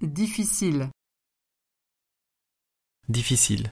Difficile. Difficile.